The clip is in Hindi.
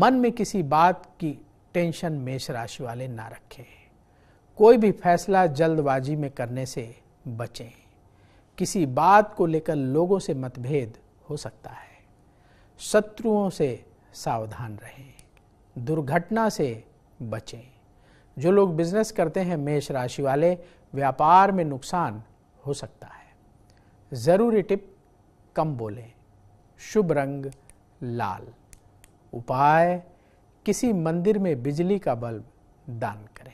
मन में किसी बात की टेंशन मेष राशि वाले ना रखें कोई भी फैसला जल्दबाजी में करने से बचें किसी बात को लेकर लोगों से मतभेद हो सकता है शत्रुओं से सावधान रहें दुर्घटना से बचें जो लोग बिजनेस करते हैं मेष राशि वाले व्यापार में नुकसान हो सकता है ज़रूरी टिप कम बोलें शुभ रंग लाल उपाय किसी मंदिर में बिजली का बल्ब दान करें